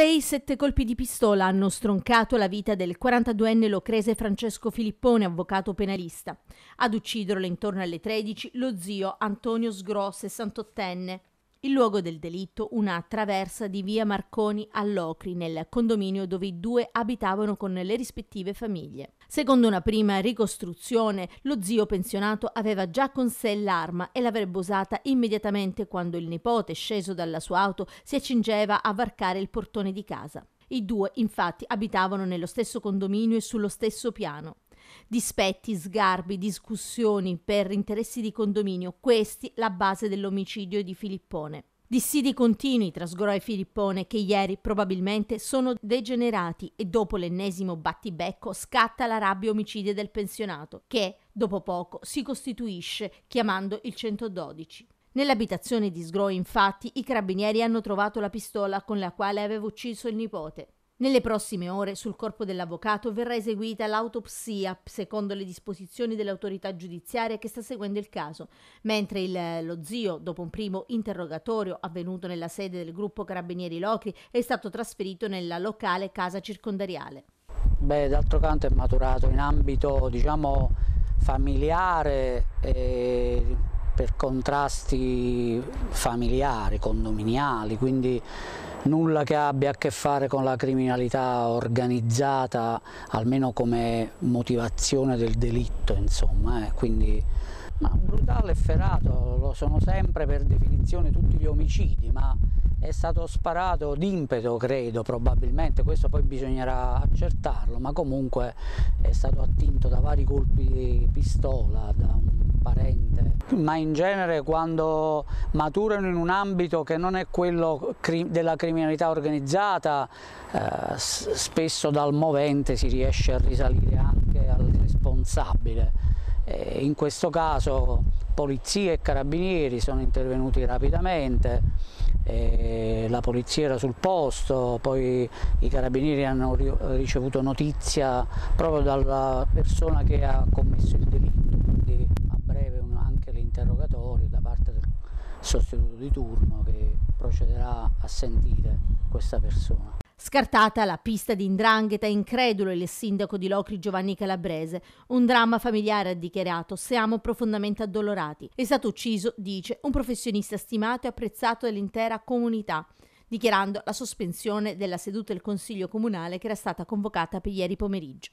6-7 colpi di pistola hanno stroncato la vita del 42enne locrese Francesco Filippone, avvocato penalista. Ad ucciderlo intorno alle 13 lo zio Antonio Sgro, 68enne. Il luogo del delitto, una traversa di via Marconi a Locri, nel condominio dove i due abitavano con le rispettive famiglie. Secondo una prima ricostruzione, lo zio pensionato aveva già con sé l'arma e l'avrebbe usata immediatamente quando il nipote, sceso dalla sua auto, si accingeva a varcare il portone di casa. I due, infatti, abitavano nello stesso condominio e sullo stesso piano dispetti, sgarbi, discussioni per interessi di condominio, questi la base dell'omicidio di Filippone. Dissidi continui tra Sgorò e Filippone che ieri probabilmente sono degenerati e dopo l'ennesimo battibecco scatta la rabbia omicide del pensionato che, dopo poco, si costituisce chiamando il 112. Nell'abitazione di Sgro, infatti, i carabinieri hanno trovato la pistola con la quale aveva ucciso il nipote. Nelle prossime ore sul corpo dell'avvocato verrà eseguita l'autopsia secondo le disposizioni dell'autorità giudiziaria che sta seguendo il caso, mentre il, lo zio, dopo un primo interrogatorio avvenuto nella sede del gruppo Carabinieri Locri, è stato trasferito nella locale casa circondariale. Beh, d'altro canto è maturato in ambito, diciamo, familiare e per contrasti familiari, condominiali, quindi nulla che abbia a che fare con la criminalità organizzata, almeno come motivazione del delitto, insomma, eh. quindi ma brutale e ferato lo sono sempre per definizione tutti gli omicidi, ma è stato sparato d'impeto credo probabilmente, questo poi bisognerà accertarlo, ma comunque è stato attinto da vari colpi di pistola, da un parente. Ma in genere quando maturano in un ambito che non è quello della criminalità organizzata, eh, spesso dal movente si riesce a risalire anche al responsabile. in questo caso polizia e carabinieri sono intervenuti rapidamente, la polizia era sul posto, poi i carabinieri hanno ricevuto notizia proprio dalla persona che ha commesso il delitto. sostenuto di turno che procederà a sentire questa persona. Scartata la pista di Indrangheta, incredulo il sindaco di Locri Giovanni Calabrese. Un dramma familiare ha dichiarato: Siamo profondamente addolorati. È stato ucciso, dice, un professionista stimato e apprezzato dall'intera comunità dichiarando la sospensione della seduta del Consiglio Comunale che era stata convocata per ieri pomeriggio.